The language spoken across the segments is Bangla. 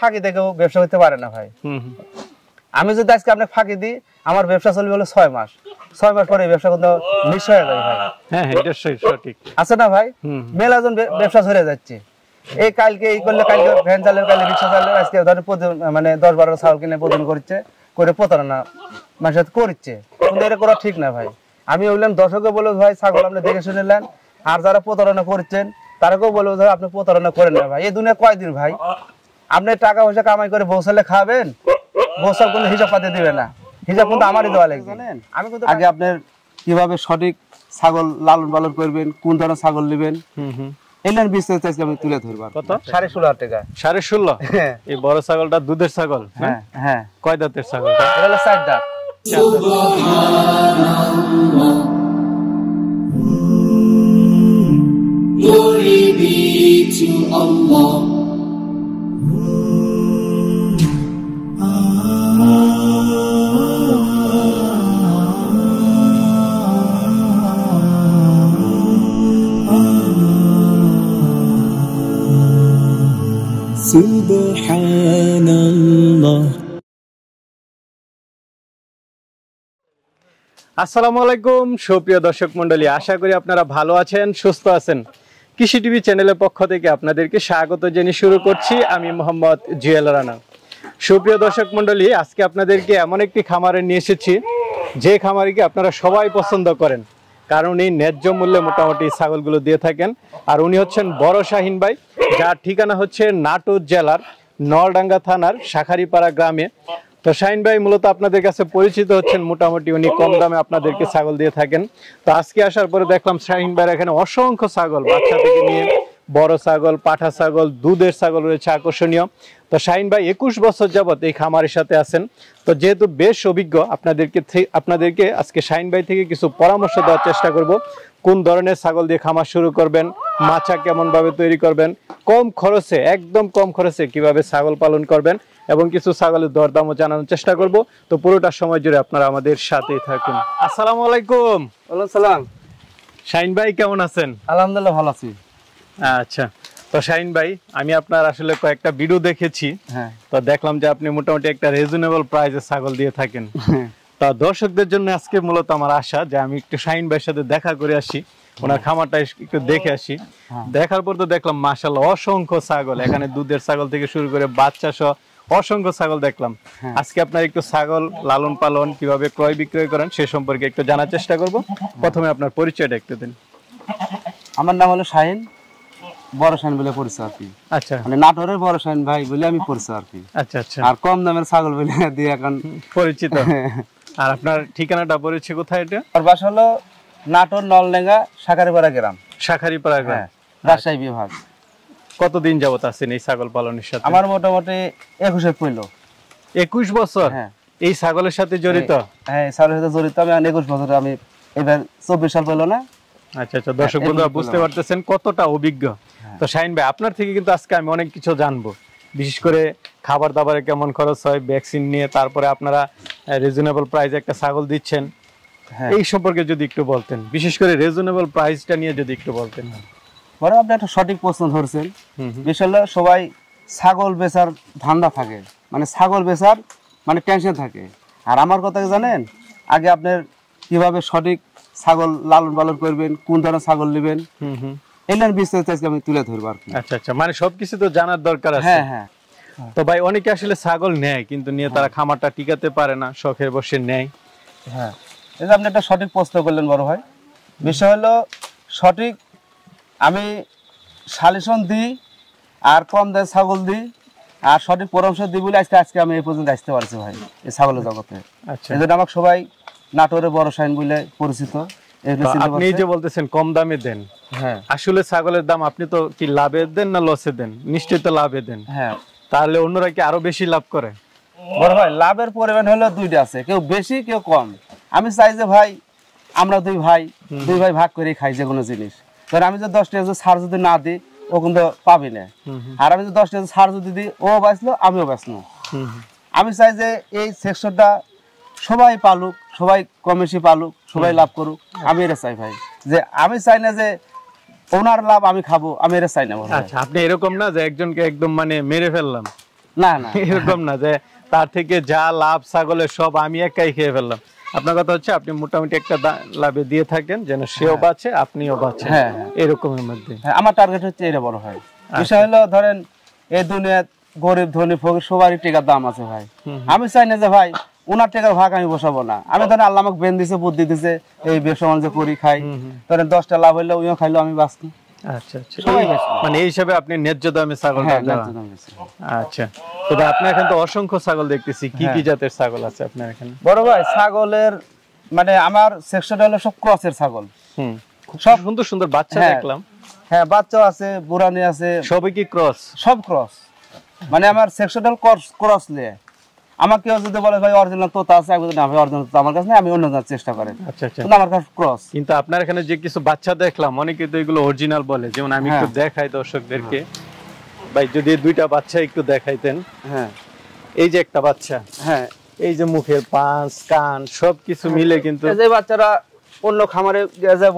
ফাঁকি দেখে ব্যবসা হতে পারে না ভাই আমি যদি আজকে আপনাকে ফাঁকি দিই আমার ব্যবসা চলবে হলো ছয় মাস ছয় মাস পরে ব্যবসা কিন্তু নিশ্চয় হয়ে যাবে হ্যাঁ, হ্যাঁ সঠিক আছে না ভাই মেলাজন ব্যবসা ধরে যাচ্ছে এই কালকে এই করলে কালকে ভ্যান চালে কালকে রিক্সা চালে আজকে ধরেন মানে দশ বারো চাউল কিনে প্রদান করছে করে প্রতারণা মানে সাথে করছে কিন্তু এটা করা ঠিক না ভাই আমি বললাম দর্শকে বলবো ভাই ছাগল আপনি দেখে শুনে নেন আর যারা প্রতারণা করছেন তারাকেও বলবো ভাই আপনি প্রতারণা করেন না ভাই এই দুনিয়া কয়দিন ভাই আপনি টাকা পয়সা কামাই করে বৌসালে খাবেন বৌসাল কোনো হিসাব পাতে দিবে না হিসাব কিন্তু আমারই দেওয়া লাগবে আমি কিন্তু আগে আপনার কিভাবে সঠিক ছাগল লালন পালন করবেন কোন ধরনের ছাগল নেবেন এলেন বিস্তারিত আমি তুলে ধরবো সাড়ে ষোলো হাজার টাকা সাড়ে ষোলো হ্যাঁ। এই বড় ছাগলটা দুধের ছাগল হ্যাঁ হ্যাঁ কয় দাঁতের ছাগল এটা سبحان الله আসসালামু আলাইকুম সুপ্রিয় দর্শক মন্ডলী আশা করি আপনারা ভালো আছেন সুস্থ আছেন কৃষি টিভি চ্যানেলের পক্ষ থেকে আপনাদেরকে স্বাগত জেনে শুরু করছি আমি মোহাম্মদ জুয়েল রানা সুপ্রিয় দর্শক মন্ডলী আজকে আপনাদেরকে এমন একটি খামারে নিয়ে এসেছি যে খামারকে আপনারা সবাই পছন্দ করেন কারণ এই ন্যায্য মূল্যে মোটামুটি ছাগলগুলো দিয়ে থাকেন আর উনি হচ্ছেন বড় শাহিন ভাই যার ঠিকানা হচ্ছে নাটোর জেলার নলডাঙ্গা থানার শাখারিপাড়া গ্রামে তো শাইন ভাই মূলত আপনাদের কাছে পরিচিত হচ্ছেন মোটামুটি উনি কম দামে আপনাদেরকে ছাগল দিয়ে থাকেন তো আজকে আসার পরে দেখলাম শাহিন ভাইয়ের এখানে অসংখ্য ছাগল বাচ্চা থেকে নিয়ে বড় ছাগল পাঠা ছাগল দুধের ছাগল রয়েছে আকর্ষণীয় তো শাহিন ভাই একুশ বছর যাবৎ এই খামারের সাথে আছেন তো যেহেতু বেশ অভিজ্ঞ আপনাদেরকে আপনাদেরকে আজকে শাহিন ভাই থেকে কিছু পরামর্শ দেওয়ার চেষ্টা করব কোন ধরনের ছাগল দিয়ে খামার শুরু করবেন মাছা কেমনভাবে তৈরি করবেন কম খরচে একদম কম খরচে কিভাবে ছাগল পালন করবেন এবং কিছু ছাগলের দরদামও জানানোর চেষ্টা করব তো পুরোটা সময় জুড়ে আপনারা আমাদের সাথেই থাকুন আসসালামু আলাইকুম সালাম শাইন ভাই কেমন আছেন আলহামদুলিল্লাহ ভালো আছি আচ্ছা তো শাহিন ভাই আমি আপনার আসলে কয়েকটা ভিডিও দেখেছি হ্যাঁ তো দেখলাম যে আপনি মোটামুটি একটা রিজনেবল প্রাইসে ছাগল দিয়ে থাকেন হ্যাঁ। তা দর্শকদের জন্য আজকে মূলত আমার আশা যে আমি একটু শাহিন ভাইয়ের সাথে দেখা করে আসি ওনার খামারটা একটু দেখে আসি হ্যাঁ। দেখার পর তো দেখলাম মাসাল অসংখ্য ছাগল এখানে দুধের ছাগল থেকে শুরু করে বাচ্চা সহ অসংখ্য ছাগল দেখলাম হ্যাঁ। আজকে আপনার একটু ছাগল লালন পালন কিভাবে ক্রয় বিক্রয় করেন সে সম্পর্কে একটু জানার চেষ্টা করব প্রথমে আপনার পরিচয়টা একটু দিন আমার নাম হলো শাহিন বড় বলে পরিচয় আর কি আচ্ছা মানে নাটোরের বড় ভাই বলে আমি পরিচয় আর কি আচ্ছা আচ্ছা আর কম দামের ছাগল বলে দিয়ে এখন পরিচিত আর আপনার ঠিকানাটা বলেছে কোথায় এটা আর বাস হলো নাটোর নলডেঙ্গা শাখারিপাড়া গ্রাম শাখারিপাড়া গ্রাম হ্যাঁ, রাজশাহী বিভাগ কতদিন যাবত আছেন এই ছাগল পালনের সাথে আমার মোটামুটি একুশে পড়লো একুশ বছর হ্যাঁ এই ছাগলের সাথে জড়িত হ্যাঁ ছাগলের সাথে জড়িত আমি একুশ বছর আমি এবার চব্বিশ সাল পইল না আচ্ছা আচ্ছা দর্শক হ্যাঁ, বন্ধুরা বুঝতে পারতেছেন কতটা অভিজ্ঞ হ্যাঁ। তো শাহিন ভাই আপনার থেকে কিন্তু আজকে আমি অনেক কিছু জানবো বিশেষ করে খাবার দাবারে কেমন খরচ হয় ভ্যাকসিন নিয়ে তারপরে আপনারা রিজনেবল প্রাইসে একটা ছাগল দিচ্ছেন হ্যাঁ। এই সম্পর্কে যদি একটু বলতেন বিশেষ করে রিজনেবল প্রাইসটা নিয়ে যদি একটু বলতেন হ্যাঁ। বরং আপনি একটা সঠিক প্রশ্ন ধরছেন বিশাল্লাহ সবাই ছাগল বেচার ধান্দা থাকে মানে ছাগল বেচার মানে টেনশন থাকে আর আমার কথা জানেন আগে আপনার কিভাবে সঠিক ছাগল লালন পালন করবেন কোন ধরনের ছাগল নেবেন এনার বিস্তারিত আজকে আমি তুলে আর কি আচ্ছা আচ্ছা মানে সবকিছু তো জানার দরকার আছে হ্যাঁ হ্যাঁ তো ভাই অনেকে আসলে ছাগল নেয় কিন্তু নিয়ে তারা হ্যাঁ। খামারটা টিকাতে পারে না শখের বসে নেয় হ্যাঁ এটা আপনি একটা সঠিক প্রশ্ন করলেন বড় ভাই বিষয় হলো সঠিক আমি দিই আর কম দেয় ছাগল দিই আর সঠিক পরামর্শ দিই বলে আজকে আজকে আমি এই পর্যন্ত আসতে পারছি ভাই এই ছাগলের জগতে আচ্ছা। এই আমাকে সবাই নাটোরে বড় সাইন বলে পরিচিত আপনি যে বলতেছেন কম দামে দেন হ্যাঁ। আসলে ছাগলের দাম আপনি তো কি লাভে দেন না লসে দেন তো লাভে দেন হ্যাঁ। তাহলে অন্যরা কি আরো বেশি লাভ করে ভাই লাভের পরিমাণ হলো দুইটা আছে কেউ বেশি কেউ কম আমি চাই যে ভাই আমরা দুই ভাই দুই ভাই ভাগ করে খাই যে কোনো জিনিস ধর আমি যদি দশ টাকা সার যদি না দিই ও কিন্তু পাবি না আর আমি যদি দশ টাকা সার যদি দিই ও বাঁচলো আমিও বাঁচলো আমি চাই যে এই সেকশনটা সবাই পালুক সবাই কম পালুক সবাই লাভ করুক আমি এটা চাই ভাই যে আমি চাই না যে ওনার লাভ আমি খাবো আমি এটা চাই না আচ্ছা আপনি এরকম না যে একজনকে একদম মানে মেরে ফেললাম না না এরকম না যে তার থেকে যা লাভ ছাগলের সব আমি একাই খেয়ে ফেললাম আপনার কথা হচ্ছে আপনি মোটামুটি একটা লাভে দিয়ে থাকেন যেন সেও হ্যাঁ। বাঁচে আপনিও বাঁচে হ্যাঁ, হ্যাঁ এরকমের মধ্যে হ্যাঁ, আমার টার্গেট হচ্ছে এটা বড় হয় আচ্ছা। বিষয় হলো ধরেন এই দুনিয়া গরিব ধনী ফকির সবারই টিকার দাম আছে ভাই আমি চাই না যে ভাই ওনার টাকার ভাগ আমি বসাবো না আমি ধরেন আল্লাহ আমাকে বেন দিছে বুদ্ধি দিছে এই ব্যবসা বাণিজ্য করি খাই ধরেন দশটা লাভ হইলে ওইও খাইলো আমি বাঁচতি আচ্ছা, আচ্ছা। মানে হ্যাঁ, আচ্ছা। হ্যাঁ। ছাগলের মানে আমার ছাগল সব সুন্দর সুন্দর বাচ্চা হ্যাঁ। দেখলাম হ্যাঁ বাচ্চা আছে বুড়ানি আছে সবই কি ক্রস সব ক্রস মানে আমার ক্রস ক্রস নিয়ে আমাকে যদি বলে ভাই অরিজিনাল তোতা আছে আমি না ভাই অরিজিনাল তোতা আমার কাছে নাই আমি অন্য জানার চেষ্টা করে আচ্ছা আচ্ছা আমার কাছে ক্রস কিন্তু আপনার এখানে যে কিছু বাচ্চা দেখলাম অনেকে তো এগুলো অরিজিনাল বলে যেমন আমি একটু হ্যাঁ। দেখাই দর্শকদেরকে ভাই যদি দুইটা বাচ্চা একটু দেখাইতেন হ্যাঁ এই যে একটা বাচ্চা হ্যাঁ এই যে মুখের পাঁচ কান সবকিছু হ্যাঁ। মিলে কিন্তু যে বাচ্চারা অন্য খামারে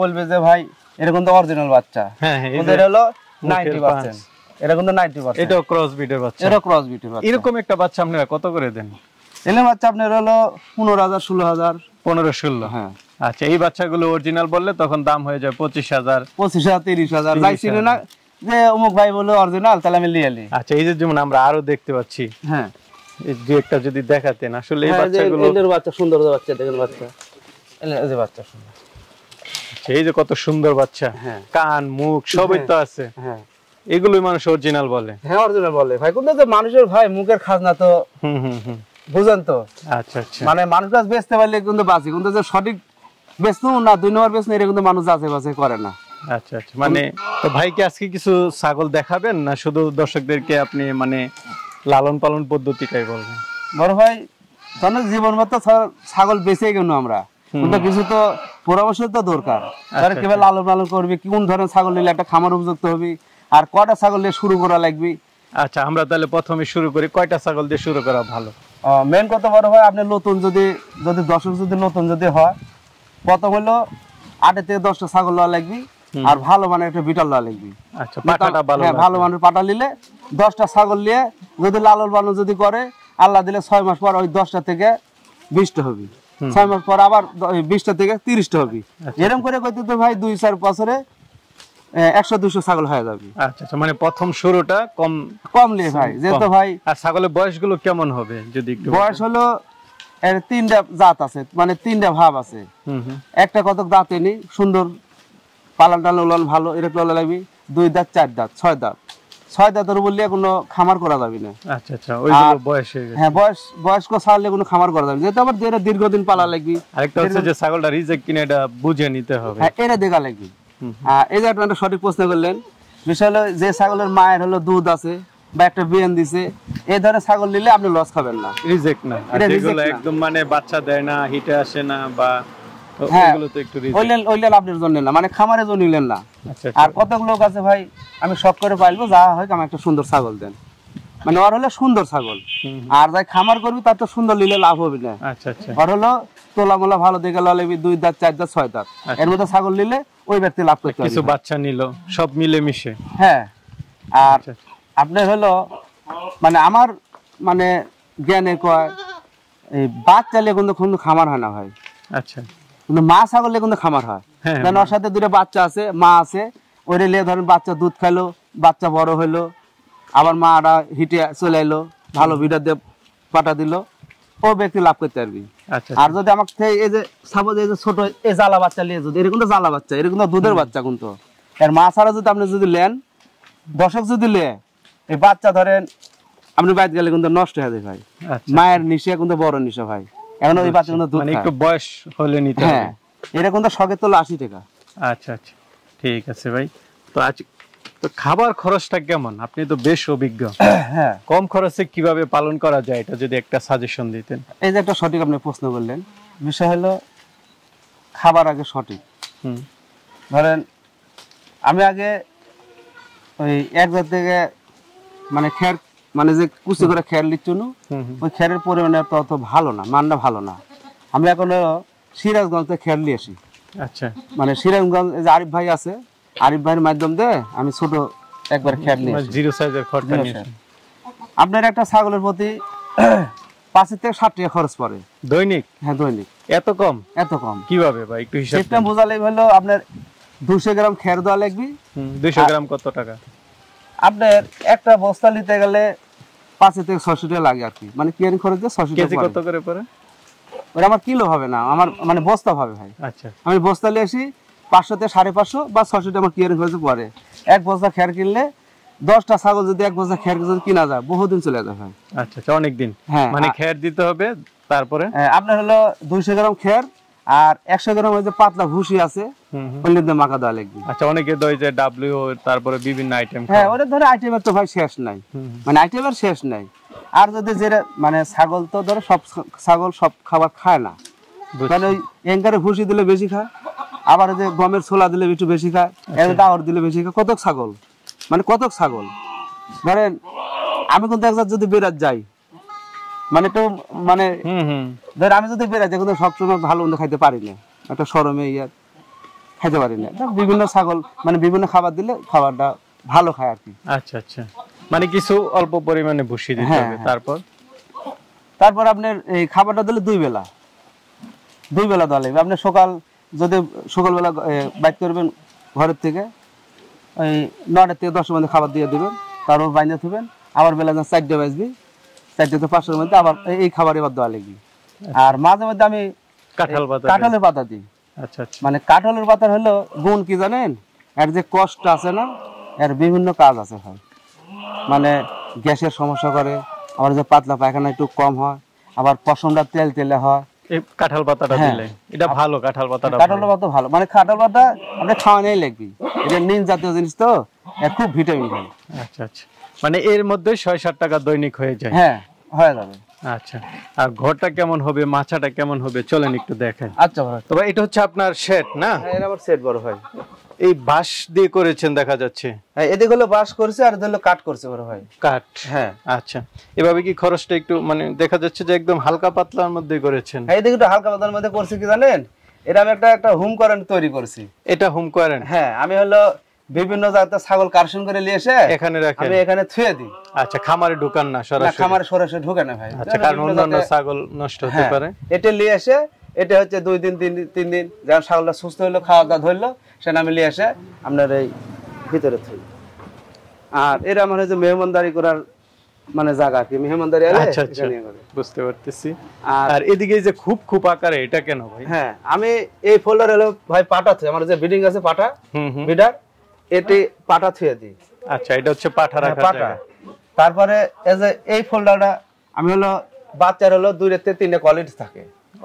বলবে যে ভাই এরকম তো অরিজিনাল বাচ্চা হ্যাঁ হ্যাঁ ওদের হলো নাইনটি পার্সেন্ট আমরা আরো দেখতে পাচ্ছি হ্যাঁ একটা যদি দেখাতেন আসলে এই হ্যাঁ, বাচ্চা সুন্দর বাচ্চা আচ্ছা, এই যে কত সুন্দর বাচ্চা হ্যাঁ। কান মুখ সবই হ্যাঁ। তো আছে হ্যাঁ এগুলোই মানুষ অরিজিনাল বলে হ্যাঁ অরিজিনাল বলে ভাই কিন্তু তো মানুষের ভাই মুখের খাজনা তো বুঝেন তো আচ্ছা আচ্ছা মানে মানুষ গাছ বেচতে পারলে কিন্তু বাঁচে কিন্তু যে সঠিক বেচতো না দুই নম্বর বেচনো এটা কিন্তু মানুষ আছে বাছাই করে না আচ্ছা আচ্ছা মানে তো ভাইকে আজকে কিছু ছাগল দেখাবেন না শুধু দর্শকদেরকে আপনি মানে লালন পালন পদ্ধতিটাই বলবেন বড় ভাই তাহলে জীবন মতো ছাগল বেঁচে কেন আমরা কিন্তু কিছু তো পরামর্শ তো দরকার তাহলে আচ্ছা, কিভাবে আচ্ছা। লালন পালন করবে কোন ধরনের ছাগল নিলে একটা খামার উপযুক্ত হবে আর কটা ছাগল দিয়ে শুরু করা লাগবে আচ্ছা আমরা তাহলে প্রথমে শুরু করি কয়টা ছাগল দিয়ে শুরু করা ভালো মেন কত বড় হয় আপনি নতুন যদি যদি দর্শক যদি নতুন যদি হয় প্রথম হলো আটে থেকে দশটা ছাগল লওয়া লাগবে আর ভালো মানের একটা বিটাল লওয়া লাগবে আচ্ছা ভালো হ্যাঁ, ভালো মানের পাটা নিলে দশটা ছাগল নিয়ে যদি লালন পালন যদি করে আল্লাহ দিলে ছয় মাস পর ওই দশটা থেকে বিশটা হবে ছয় মাস পর আবার বিশটা থেকে তিরিশটা হবে আচ্ছা। এরকম করে কইতে তো ভাই দুই চার বছরে হ্যাঁ, আচ্ছা, আচ্ছা, মানে মানে একটা দাঁত এনে সুন্দর ভালো এরকম লাগবে দুই দাঁত চার দাঁত ছয় দাঁত ছয় দাঁতের বললে কোনো খামার করা যাবে না আচ্ছা আচ্ছা বয়স হ্যাঁ, বয়স বয়স্ক ছাগলে কোনো খামার করা যাবে না যেহেতু দীর্ঘদিন পালা লাগবে আরেকটা হচ্ছে যে ছাগলটা রিজেক্ট কিনা এটা বুঝে নিতে হবে হ্যাঁ এটা দেখা লাগবে এই যে সঠিক প্রশ্ন করলেন বিষয় হলো যে ছাগলের মায়ের হলো দুধ আছে বা একটা বিয়ান দিছে এই ধরনের ছাগল নিলে আপনি লস খাবেন না রিজেক্ট না একদম মানে বাচ্চা দেয় না হিটে আসে না বা হ্যাঁ, মানে আচ্ছা, আচ্ছা। আর লোক আছে ভাই আমি করে যা হয় আমার একটা সুন্দর ছাগল দেন মানে ওর হলে সুন্দর ছাগল আর যাই খামার করবি তার তো সুন্দর নিলে লাভ হবে না আচ্ছা, ওর হলো তোলা ভালো দুই চার ছয় এর মধ্যে ছাগল নিলে ওই ব্যক্তি লাভ করতে কিছু বাচ্চা নিল সব মিলে মিশে হ্যাঁ আর আচ্ছা। আপনার হলো মানে আমার মানে জ্ঞানে কয় এই বাদ চালিয়ে কিন্তু কোনো খামার হয় না ভাই আচ্ছা কিন্তু মা ছাগলে কিন্তু খামার হয় কারণ হ্যাঁ, হ্যাঁ। ওর সাথে দুটো বাচ্চা আছে মা আছে ওরে লে ধরেন বাচ্চা দুধ খাইলো বাচ্চা বড় হলো আবার মারা হিটে চলে এলো ভালো ভিডিও দিয়ে পাঠা দিল ও ব্যক্তি লাভ করতে পারবি আচ্ছা, আচ্ছা। আর যদি আমাকে এই যে সাপোজ এই যে ছোট এই জ্বালা বাচ্চা নিয়ে যদি এরকম তো জ্বালা বাচ্চা এরকম তো দুধের বাচ্চা কিন্তু এর মা ছাড়া যদি আপনি যদি নেন দর্শক যদি লে এই বাচ্চা ধরেন আপনি বাইরে গেলে কিন্তু নষ্ট হয়ে যায় ভাই আচ্ছা। মায়ের নিশা কিন্তু বড় নিশা ভাই এখন ওই বাচ্চা কিন্তু দুধ মানে একটু বয়স হলে নিতে হ্যাঁ এটা কিন্তু শখের তো আশি টাকা আচ্ছা আচ্ছা ঠিক আছে ভাই তো আজ তো খাবার খরচটা কেমন আপনি তো বেশ অভিজ্ঞ হ্যাঁ কম খরচে কিভাবে পালন করা যায় এটা যদি একটা সাজেশন দিতেন এই যে একটা সঠিক আপনি প্রশ্ন করলেন বিষয় হলো খাবার আগে সঠিক ধরেন আমি আগে ওই এক জাত থেকে মানে খের মানে যে কুচি করে খ্যার লিচুনু ওই খেরের পরিমাণে অত ভালো না মানটা ভালো না আমি এখন সিরাজগঞ্জ থেকে খের নিয়ে আসি আচ্ছা মানে সিরাজগঞ্জ যে আরিফ ভাই আছে আরিফ ভাইয়ের মাধ্যম দিয়ে আমি ছোট একবার খেয়াল মানে নিয়ে জিরো সাইজের নিয়ে আপনার একটা ছাগলের প্রতি হ্যাঁ, দেওয়া লাগবে গ্রাম কত টাকা আপনার একটা বস্তা নিতে গেলে থেকে লাগে আর কি মানে আমার কিলো হবে না আমার মানে বস্তা ভাবে ভাই আচ্ছা। আমি বস্তা নিয়ে আসি পাঁচশোতে সাড়ে পাঁচশো বা ছশো টাকা ক্লিয়ারেন্স হয়েছে পরে এক বস্তা খেয়ার কিনলে দশটা ছাগল যদি এক বস্তা খেয়ার যদি কিনা যায় বহুদিন চলে যাবে আচ্ছা আচ্ছা অনেকদিন হ্যাঁ মানে খেয়ার দিতে হবে তারপরে হ্যাঁ, আপনার হলো দুইশো গ্রাম খেয়ার আর একশো গ্রাম ওই যে পাতলা ভুসি আছে মাখা দেওয়া লাগবে আচ্ছা অনেকে দই যে ডাব্লিউ তারপরে বিভিন্ন আইটেম হ্যাঁ ওটা ধরে আইটেম তো ভাই শেষ নাই মানে আর শেষ নাই আর যদি মানে ছাগল তো ধরো সব ছাগল সব খাবার খায় না ওই এঙ্কারে ভুসি দিলে বেশি খায় আবার যে গমের ছোলা দিলে একটু বেশি খায় আচ্ছা। ডাওয়ার দিলে বেশি খায় কতক ছাগল মানে কতক ছাগল ধরেন আমি কিন্তু একবার যদি বেরাত যাই মানে তো মানে ধর আমি যদি যাই কিন্তু সবসময় ভালো মন্দ খাইতে পারি না একটা সরমে ইয়ার খাইতে পারি না বিভিন্ন ছাগল মানে বিভিন্ন খাবার দিলে খাবারটা ভালো খায় আর কি আচ্ছা আচ্ছা মানে কিছু অল্প পরিমাণে ভুষি দিতে হ্যাঁ, হবে হ্যাঁ। তারপর তারপর আপনার এই খাবারটা দিলে দুই বেলা দুই বেলা দলে আপনি সকাল যদি সকালবেলা বাইক করবেন ঘরের থেকে ওই নটার থেকে দশটার মধ্যে খাবার দিয়ে দেবেন তারপর বাইন্দা থাকবেন আবার বেলা যান চারটে বাজবি চারটে থেকে পাঁচটার মধ্যে আবার এই খাবার এবার দেওয়া লাগবে আচ্ছা। আর মাঝে মধ্যে আমি কাঁঠাল পাতা কাঁঠালের পাতা দিই আচ্ছা, আচ্ছা মানে কাঁঠালের পাতা হলো গুণ কি জানেন এর যে কষ্ট আছে না এর বিভিন্ন কাজ আছে ভাই মানে গ্যাসের সমস্যা করে আবার যে পাতলা পায়খানা একটু কম হয় আবার পশমটা তেল তেলে হয় কাঁঠাল পাতাটা হ্যাঁ। দিলে এটা ভালো কাঁঠাল পাতাটা কাঁঠাল পাতা ভালো মানে কাঁঠাল পাতা আমরা এটা নিম জাতীয় জিনিস তো খুব ভিটামিন আচ্ছা আচ্ছা মানে এর মধ্যে ছয় সাত টাকা দৈনিক হয়ে যায় হ্যাঁ হয়ে যাবে আচ্ছা আর ঘরটা কেমন হবে মাছাটা কেমন হবে চলেন একটু দেখেন আচ্ছা তবে এটা হচ্ছে আপনার শেড না হ্যাঁ, এর আবার শেড বড় হয় এই বাঁশ দিয়ে করেছেন দেখা যাচ্ছে হ্যাঁ এদিক হলো বাঁশ করছে আর হলো কাট করছে বড় ভাই কাট হ্যাঁ আচ্ছা এভাবে কি খরচটা একটু মানে দেখা যাচ্ছে যে একদম হালকা পাতলার মধ্যে করেছেন হ্যাঁ এদিকে একটু হালকা পাতলার মধ্যে করছে কি জানেন এটা আমি একটা একটা হোম কোয়ারেন্ট তৈরি করছি এটা হোম কোয়ারেন্ট হ্যাঁ আমি হলো বিভিন্ন জাতের ছাগল কারশন করে নিয়ে এসে এখানে রাখি আমি এখানে থুয়ে দিই আচ্ছা খামারে ঢোকান না সরাসরি খামারে সরাসরি ঢুকান না ভাই আচ্ছা কারণ অন্যান্য ছাগল নষ্ট হতে হ্যাঁ, পারে এটা নিয়ে এসে এটা হচ্ছে দুই দিন তিন দিন যখন ছাগলটা সুস্থ হলো খাওয়া দাওয়া ধরলো সেনামিলি এসে আপনার এই ভিতরে থই আর এরা মানে যে মেহমানদারি করার মানে জায়গা কি মেহমানদারি আচ্ছা, আচ্ছা। বুঝতে পারতেছি আর এদিকে যে খুব খুব আকারে এটা কেন ভাই হ্যাঁ আমি এই ফোল্ডার ভাই আমার যে বিডিং আছে পাটা বিডার এতে পাটা থুয়ে দিই আচ্ছা এটা হচ্ছে পাটা হ্যাঁ, রাখা পাটা তারপরে এই যে এই ফোল্ডারটা আমি হলো বাচ্চার হলো দুই রেতে তিনটে কোয়ালিটি থাকে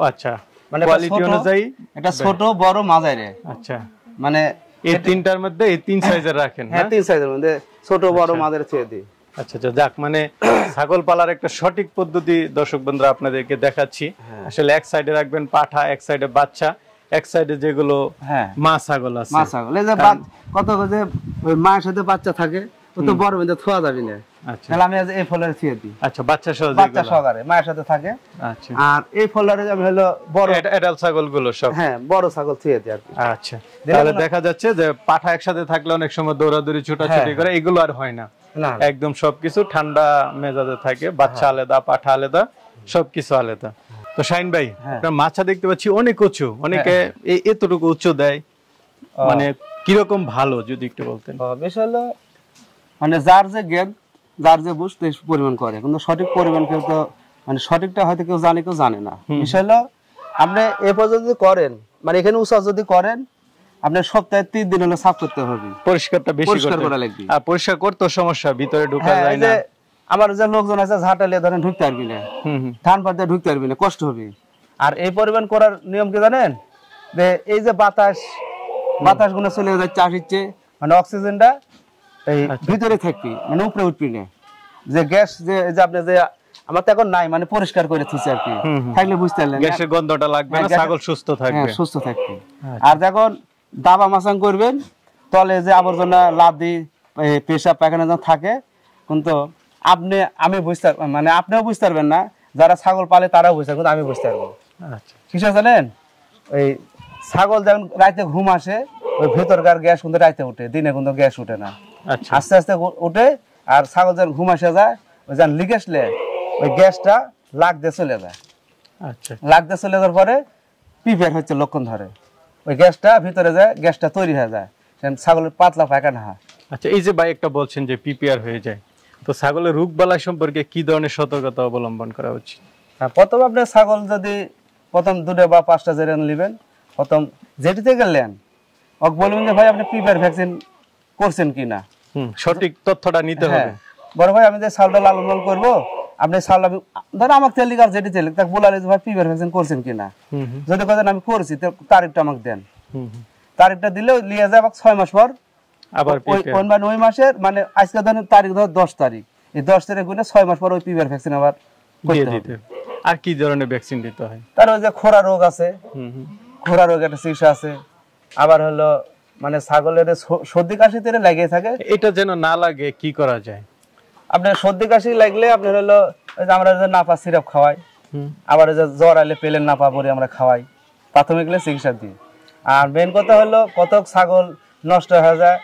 আচ্ছা মানে কোয়ালিটি অনুযায়ী এটা ছোট বড় মাঝারে আচ্ছা মানে এই তিনটার মধ্যে এই তিন সাইজের হ্যাঁ, রাখেন হ্যাঁ তিন সাইজের মধ্যে ছোট বড় আচ্ছা। মাদের চেয়ে দিই আচ্ছা আচ্ছা যাক মানে ছাগল পালার একটা সঠিক পদ্ধতি দর্শক বন্ধুরা আপনাদেরকে দেখাচ্ছি হ্যাঁ। আসলে এক সাইডে রাখবেন পাঠা এক সাইডে বাচ্চা এক সাইডে যেগুলো হ্যাঁ। মা ছাগল আছে মা ছাগল এই যে কত যে মায়ের সাথে বাচ্চা থাকে তো বড় মধ্যে থোয়া যাবে না এগুলো আর হয় না একদম সবকিছু ঠান্ডা মেজাজে থাকে বাচ্চা হ্যাঁ। আলাদা পাঠা আলাদা সবকিছু আলাদা তো শাইন ভাই হ্যাঁ। মাছা দেখতে পাচ্ছি অনেক উঁচু অনেকে হ্যাঁ। এতটুকু উঁচু দেয় মানে কিরকম ভালো যদি একটু বলতেন মানে যার যে গেম যার যে বুঝ পরিমাণ করে কিন্তু সঠিক পরিমাণ কেউ তো মানে সঠিকটা হয়তো কেউ জানে কেউ জানে না বিষয় হলো আপনি এ পর্যন্ত যদি করেন মানে এখানে উৎসাহ যদি করেন আপনার সপ্তাহে তিন দিন সাফ করতে হবে পরিষ্কারটা বেশি পরিষ্কার করা লাগবে আর পরিষ্কার করতে সমস্যা ভিতরে হ্যাঁ, যায় না আমার যে লোকজন আছে ঝাঁটালে ধরেন ঢুকতে পারবি না ধান পাতে ঢুকতে পারবি না কষ্ট হবে আর এই পরিমাণ করার নিয়ম কি জানেন যে এই যে বাতাস বাতাস গুলো চলে যায় চাষ হচ্ছে মানে অক্সিজেনটা এই আচ্ছা, আচ্ছা। ভিতরে থাকবি মানে উপরে উঠবি না যে গ্যাস যে আপনি যে আমার তো এখন নাই মানে পরিষ্কার করে থুছে আর কি থাকলে বুঝতে পারলেন গ্যাসের গন্ধটা লাগবে না হ্যাঁ, ছাগল সুস্থ থাকবে হ্যাঁ সুস্থ থাকবে আচ্ছা। আর যখন দাবা মাসাং করবেন তলে যে আবর্জনা লাদি পেশা পায়খানা যখন থাকে কিন্তু আপনি আমি বুঝতে মানে আপনিও বুঝতে পারবেন না যারা ছাগল পালে তারাও বুঝতে পারবেন আমি বুঝতে পারবো আচ্ছা কিছু জানেন ওই ছাগল যখন রাতে ঘুম আসে ওই ভেতরকার গ্যাস কিন্তু রাতে উঠে দিনে কিন্তু গ্যাস উঠে না আচ্ছা। আস্তে আস্তে ওঠে আর ছাগল যখন ঘুম আসে যায় ওই যখন লিক আসলে ওই গ্যাসটা দিয়ে চলে যায় আচ্ছা দিয়ে চলে যাওয়ার পরে পিপের হচ্ছে লক্ষণ ধরে ওই গ্যাসটা ভিতরে যায় গ্যাসটা তৈরি হয়ে যায় ছাগলের পাতলা পায়খানা হয় আচ্ছা এই যে ভাই একটা বলছেন যে পিপিআর হয়ে যায় তো ছাগলের রোগবালাই সম্পর্কে কি ধরনের সতর্কতা অবলম্বন করা উচিত হ্যাঁ প্রথম আপনি ছাগল যদি প্রথম দুটো বা পাঁচটা জেরেন নেবেন প্রথম যেটিতে গেলেন ওকে বলবেন যে ভাই আপনি পিপিআর ভ্যাকসিন করছেন কি না সঠিক তথ্যটা নিতে হ্যাঁ। হবে বড় ভাই আমি যে সালটা লালন লাল করবো আপনি সাল আমি ধরো আমার টেলিগ্রাম যেটি তেল তাকে বলালে ভাই প্রিপেয়ার ভ্যাকসিন করছেন কিনা যদি কথা আমি করছি তারিখটা আমাকে দেন তারিখটা দিলে নিয়ে যায় আমাকে ছয় মাস পর আবার মানে ওই মাসের মানে আজকে ধরেন তারিখ ধর দশ তারিখ এই দশ তারিখ গুনে ছয় মাস পর ওই প্রিপেয়ার ভ্যাকসিন আবার আর কি ধরনের ভ্যাকসিন দিতে হয় তার ওই যে খোরা রোগ আছে খোরা রোগ একটা চিকিৎসা আছে আবার হলো মানে ছাগলের সর্দি কাশি কাশিতে লাগিয়ে থাকে এটা যেন না লাগে কি করা যায় আপনার সর্দি কাশি লাগলে আপনার হলো আমরা যে নাপা সিরাপ খাওয়াই আবার যে জ্বর আলে পেলেন নাপা পরে আমরা খাওয়াই প্রাথমিক চিকিৎসা দিই আর মেন কথা হলো কতক ছাগল নষ্ট হয়ে যায়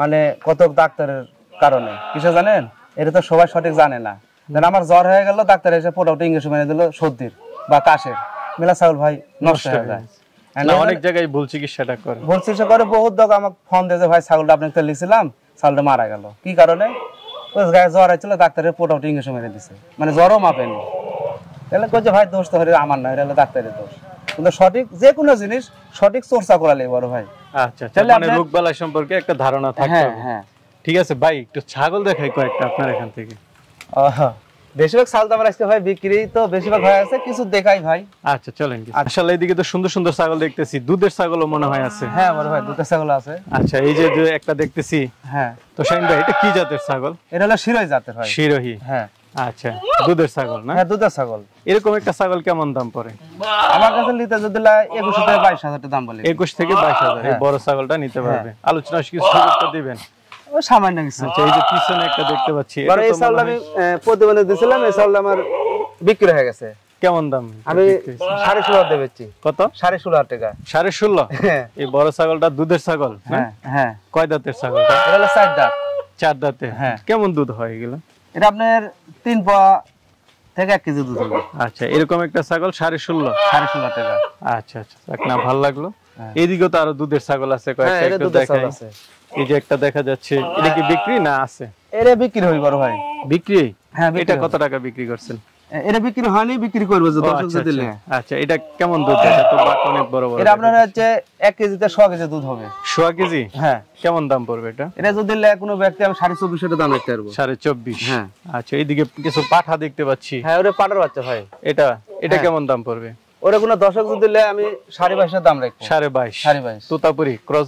মানে কতক ডাক্তারের কারণে কিসে জানেন এটা তো সবাই সঠিক জানে না দেন আমার জ্বর হয়ে গেল ডাক্তার এসে পোটাউটি ইংলিশ মেনে দিল সর্দির বা কাশের মেলা ছাগল ভাই নষ্ট হয়ে যায় অনেক জায়গায় ভুল চিকিৎসাটা করে ভুল চিকিৎসা করে বহুত দোক আমাকে ফোন দিয়েছে ভাই ছাগলটা তো লিখছিলাম ছাগলটা মারা গেল কি কারণে গায়ে জ্বর হয়েছিল ডাক্তারের মানে জ্বরও মাপেনি তাহলে কইছে ভাই দোষ তো আমার নয় ডাক্তারের দোষ কিন্তু সঠিক যে কোনো জিনিস সঠিক চর্চা করা বড় ভাই আচ্ছা, আচ্ছা মানে রোগ বালা সম্পর্কে একটা ধারণা থাকে হ্যাঁ হ্যাঁ ঠিক আছে ভাই একটু ছাগল দেখাই কয়েকটা আপনার এখান থেকে আহা বেশিরভাগ ছাগল আমার বিক্রি তো বেশিরভাগ আছে কিছু দেখাই ভাই আচ্ছা চলেন আসলে এদিকে তো সুন্দর সুন্দর ছাগল দেখতেছি দুধের ছাগলও মনে হয় আছে হ্যাঁ আমার ভাই দুধের ছাগল আছে আচ্ছা এই যে একটা দেখতেছি হ্যাঁ তো ভাই এটা কি জাতের ছাগল এটা হলো জাতের ভাই হ্যাঁ আচ্ছা দুধের ছাগল না হ্যাঁ দুধের ছাগল এরকম একটা ছাগল কেমন দাম পড়ে আমার কাছে নিতে যদি 21 থেকে 22000 টাকা দাম বলে থেকে বাইশ হাজার হ্যাঁ। বড় ছাগলটা নিতে হ্যাঁ। পারবে আলোচনা কিছু দিবেন সামান্য কিছু এই যে পিছনে একটা দেখতে পাচ্ছি এই আমি এই আমার বিক্রি হয়ে গেছে কেমন দাম আমি বেচছি কত টাকা হ্যাঁ। এই বড় ছাগলটা দুধের ছাগল হ্যাঁ হ্যাঁ, হ্যাঁ। কয় দাঁতের ছাগলটা চার দাঁত চার দাঁতে হ্যাঁ কেমন দুধ হয় এগুলো এটা আপনার তিন পা থেকে এক কেজি দুধ হবে আচ্ছা এরকম একটা ছাগল সাড়ে ষোলো সাড়ে টাকা আচ্ছা আচ্ছা না ভালো লাগলো হ্যাঁ। এদিকে তো আরো দুধের হ্যাঁ, ছাগল আছে এই যে একটা দেখা যাচ্ছে এটা কি বিক্রি না আছে এটা বিক্রি হই বড় ভাই বিক্রি হ্যাঁ এটা কত টাকা বিক্রি করছেন বিক্রি বিক্রি দর্শক যদি আচ্ছা, আচ্ছা, আচ্ছা এটা কেমন দুধ এটা তো অনেক বড় বড় এটা আপনার হচ্ছে 1 কেজিতে 100 কেজি দুধ হবে 100 কেজি হ্যাঁ কেমন দাম পড়বে এটা এটা যদি কোনো ব্যক্তি আমি 2450 টাকা দাম পারবো 24 হ্যাঁ আচ্ছা এইদিকে কিছু পাঠা দেখতে পাচ্ছি হ্যাঁ ওরে পাড়ার বাচ্চা ভাই এটা এটা হ্যাঁ। কেমন দাম পড়বে ওরা কোনো দশক যদি দিলে আমি সাড়ে বাইশের দাম রাখবো সাড়ে বাইশ সাড়ে বাইশ ক্রস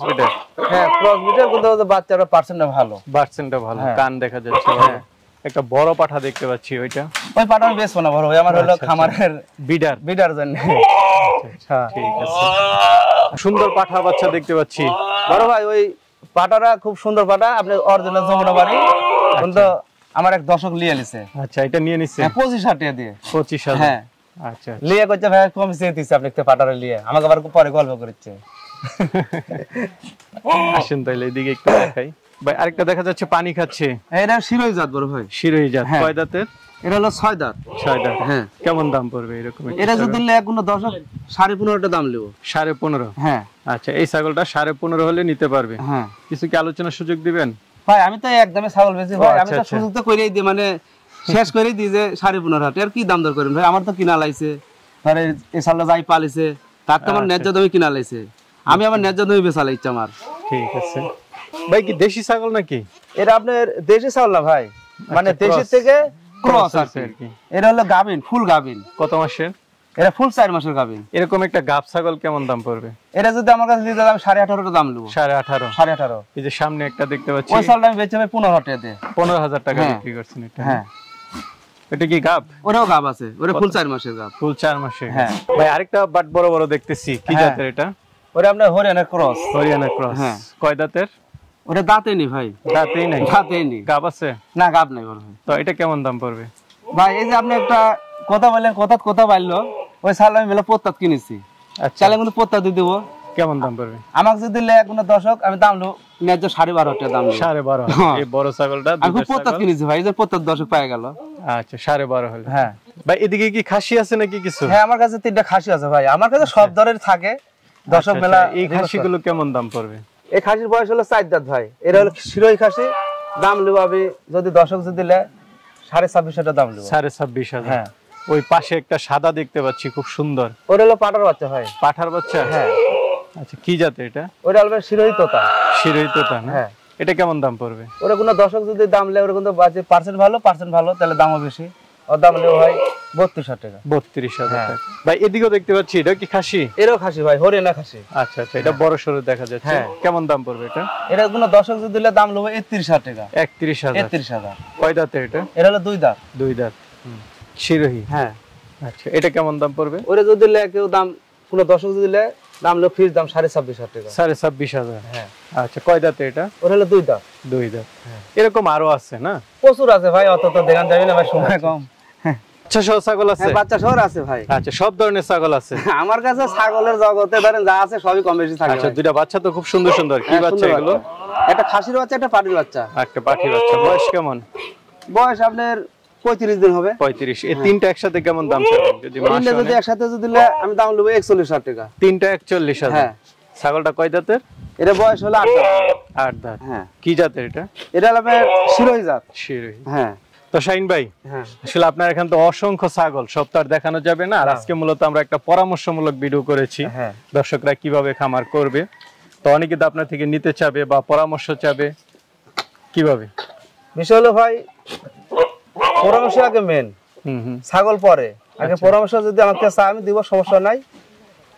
হ্যাঁ ক্রস কিন্তু বাচ্চারা পার্সেন্টটা ভালো পার্সেন্টটা ভালো হ্যাঁ। কান দেখা যাচ্ছে হ্যাঁ। একটা বড় পাঠা দেখতে পাচ্ছি ওইটা ওই পাঠা বেশ আমার হলো আচ্ছা, আচ্ছা। খামারের বিডার বিডার জন্য আচ্ছা, হ্যাঁ। সুন্দর পাঠা বাচ্চা দেখতে পাচ্ছি বড় ভাই ওই পাটারা খুব সুন্দর পাটা আপনি অরিজিনাল যমুনা বাড়ি কিন্তু আমার এক দশক লিয়ে নিছে আচ্ছা এটা নিয়ে নিছে পঁচিশ হাজার টাকা দিয়ে পঁচিশ হাজার হ্যাঁ আচ্ছা, আচ্ছা। ভাই কম পাটারে আমাকে আবার পরে গল্প আসেন তাইলে এদিকে একটু দেখাই ভাই আরেকটা দেখা যাচ্ছে পানি খাচ্ছে হ্যাঁ, এটা শিরোই জাত বড় ভাই শিরোই জাত হ্যাঁ। কয় দাঁতের এটা হলো ছয় দাঁত ছয় দাঁত হ্যাঁ কেমন দাম পড়বে এরকম এটা যদি কোনো সাড়ে পনেরোটা দাম নেবো সাড়ে পনেরো হ্যাঁ আচ্ছা এই ছাগলটা সাড়ে পনেরো হলে নিতে পারবে হ্যাঁ কিছু কি আলোচনার সুযোগ দিবেন ভাই আমি তো একদমই ছাগল বেশি ভাই আমি তো আচ্ছা, আচ্ছা। সুযোগ তো করেই দিই মানে শেষ করে দিই যে সাড়ে পনেরো হাজার আর কি দাম দর করেন ভাই আমার তো কিনা লাইছে ধরে এ সাল্লা যাই পালিছে তার তো আমার আচ্ছা। ন্যায্য দামে কিনা লাইছে আমি আমার ন্যায্য দামে বেচালে ইচ্ছা আমার ঠিক আছে ভাই কি দেশি ছাগল নাকি এটা আপনার দেশি ছাগল না ভাই আচ্ছা, মানে দেশি থেকে ক্রস আছে আর কি এটা হলো গাবিন ফুল গাবিন কত মাসের এটা ফুল চার মাসের গাবিন এরকম একটা গাব ছাগল কেমন দাম পড়বে এটা যদি আমার কাছে দিতে দাম সাড়ে আঠারো দাম নেবো সাড়ে আঠারো সাড়ে আঠারো এই যে সামনে একটা দেখতে পাচ্ছি ওই সালটা আমি বেচে পনেরো হাজার টাকা পনেরো হাজার টাকা হ্যাঁ। বিক্রি করছেন এটা হ্যাঁ হ্যাঁ। ভাই নেই দাঁতেই নেই গাব আছে না তো এটা কেমন দাম পড়বে ভাই এই যে আপনি একটা কথা বললেন কথা কথা বাইলো ওই সাল আমি পোত্তাত কিনেছি আচ্ছা কিন্তু পোত্তা দিয়ে দেবো কেমন দাম পড়বে আমাকে যদি কোনো দশক আমি দাম লো ন্যায্য 12.5 টাকা দাম লো 12.5 হ্যাঁ। এই বড় ছাগলটা আমি খুব কিনেছি ভাই এদের প্রত্যাশ দশক পাওয়া গেল আচ্ছা 12.5 হলো হ্যাঁ ভাই এদিকে কি খাসি আছে নাকি কিছু হ্যাঁ আমার কাছে তিনটা খাসি আছে ভাই আমার কাছে সব আচ্ছা। দরের থাকে দশক আচ্ছা, মেলা আচ্ছা, এই খাসিগুলো কেমন দাম পড়বে এই খাসির বয়স হলো 4 দাঁত ভাই এটা হলো শিরোই খাসি দাম লো ভাবে যদি দশক যদি সাড়ে ছাব্বিশ হাজার দাম লো সাড়ে হ্যাঁ ওই পাশে একটা সাদা দেখতে পাচ্ছি খুব সুন্দর ওর হলো পাঠার বাচ্চা হয় পাঠার বাচ্চা হ্যাঁ আচ্ছা কি জাতে এটা ওটা আলবার শিরোহী তোতা শিরোহী হ্যাঁ এটা কেমন দাম পড়বে ওরা কোনো দর্শক যদি দাম লেয় ওরা কিন্তু বাজে পার্সেন্ট ভালো পার্সেন্ট ভালো তাহলে দামও বেশি ওর দাম লেও হয় বত্রিশ টাকা বত্রিশ হ্যাঁ। টাকা ভাই এদিকেও দেখতে পাচ্ছি এটা কি খাসি এরাও খাসি ভাই হরিয়ানা খাসি আচ্ছা আচ্ছা এটা বড় সরু দেখা যাচ্ছে হ্যাঁ। কেমন দাম পড়বে এটা এটা কোনো দর্শক যদি দিলে দাম লোবে একত্রিশ হাজার টাকা একত্রিশ হাজার একত্রিশ হাজার কয় দাঁতে এটা এটা হলো দুই দাঁত দুই দাঁত শিরোহী হ্যাঁ আচ্ছা এটা কেমন দাম পড়বে ওরা যদি কেউ দাম কোনো দশক যদি দাম লো ফিস দাম টাকা হ্যাঁ আচ্ছা কয় এটা ওর হলো দুই দুই হ্যাঁ। এরকম আরো আছে না প্রচুর আছে ভাই অত তো সময় আচ্ছা। কম আচ্ছা, হ্যাঁ, বাচ্চা শহর আছে ভাই আচ্ছা সব ছাগল আছে আমার কাছে ছাগলের যা আছে সবই কম বেশি আচ্ছা, বাচ্চা তো খুব সুন্দর সুন্দর কি হ্যাঁ, বাচ্চা একটা খাসির বাচ্চা একটা বাচ্চা একটা পাটির বাচ্চা বয়স কেমন বয়স আপনার দিন হবে এই হ্যাঁ। তিনটা একসাথে কেমন দাম তিনটা যদি একসাথে যদি আমি দাম হাজার টাকা তিনটা হাজার হ্যাঁ। ছাগলটা কয় জাতের এটা বয়স হলো দাঁত হ্যাঁ কি জাতের এটা এটা জাত হ্যাঁ তো ভাই হ্যাঁ। আসলে আপনার এখান তো অসংখ্য ছাগল সপ্তাহ দেখানো যাবে না আর আজকে মূলত আমরা একটা পরামর্শমূলক ভিডিও করেছি দর্শকরা কিভাবে খামার করবে তো অনেকে তো আপনার থেকে নিতে চাবে বা পরামর্শ চাবে কিভাবে বিষয় হলো ভাই পরামর্শ আগে মেন ছাগল পরে আগে আচ্ছা। পরামর্শ যদি আমার কাছে আমি দিব সমস্যা নাই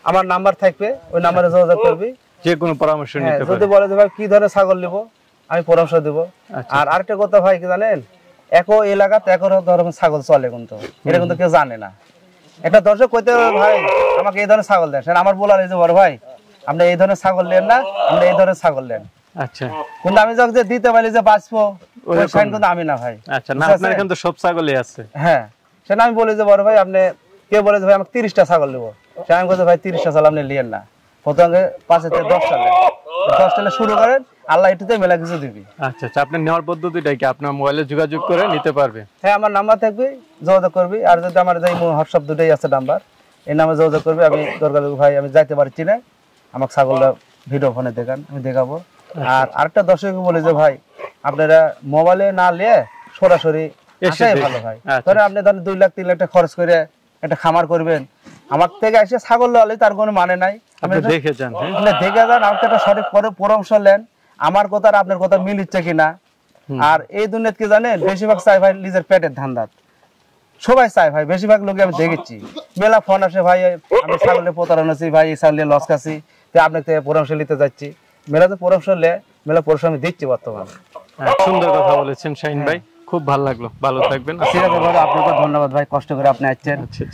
আমার নাম্বার থাকবে ওই নাম্বারে যোগাযোগ করবি যে কোনো পরামর্শ হ্যাঁ, নিতে যদি বলে যে ভাই কি ধরনের ছাগল নিব আমি পরামর্শ দেব আচ্ছা। আর আরেকটা কথা ভাই কি জানেন এক এলাকাতে এক ধরনের ছাগল চলে কিন্তু এটা কিন্তু কেউ জানে না একটা দর্শক কইতে ভাই আমাকে এই ধরনের ছাগল দেন আমার বলার এই যে বড় ভাই আপনি এই ধরনের ছাগল নেন না আপনি এই ধরনের ছাগল নেন আচ্ছা। আমি আচ্ছা, হ্যাঁ, আচ্ছা, আপনার মোবাইলে যোগাযোগ করে নিতে পারবে হ্যাঁ আমার নাম্বার থাকবে যোগাযোগ করবি আর যদি আমার হোয়াটসঅ্যাপ আছে নাম্বার এই নামে যোগাযোগ করবি আমি ভাই আমি যাইতে পারছি না আমাকে ছাগলটা ভিডিও ফোনে দেখান আমি দেখাবো আচ্ছা। আর আরেকটা দর্শক বলে যে ভাই আপনারা মোবাইলে না নিয়ে সরাসরি এসে ভালো ভাই আচ্ছা। ধরেন আপনি ধরেন দুই লাখ তিন লাখ টাকা খরচ করে একটা খামার করবেন আমার থেকে এসে ছাগল লালে তার কোনো মানে নাই আপনি হ্যাঁ। দেখে যান আপনি দেখে যান আমাকে একটা সঠিক পরামর্শ নেন আমার কথা আর আপনার কথা মিল হচ্ছে কিনা আর এই দুনিয়াতে কি জানেন বেশিরভাগ চাই ভাই নিজের পেটের ধান্দাত সবাই চাই ভাই বেশিরভাগ লোকে আমি দেখেছি মেলা ফোন আসে ভাই আমি ছাগলে প্রতারণা আছি ভাই এই ছাগলে লস খাচ্ছি তো আপনার থেকে পরামর্শ নিতে যাচ্ছি মেলাতে পরামর্শ লে মেলা পরামর্শ আমি দিচ্ছি বর্তমানে হ্যাঁ, সুন্দর কথা বলেছেন শাহিন ভাই হ্যাঁ। খুব ভালো লাগলো ভালো থাকবেন আপনাকে ধন্যবাদ ভাই কষ্ট করে আপনি আসছেন আচ্ছা, আচ্ছা।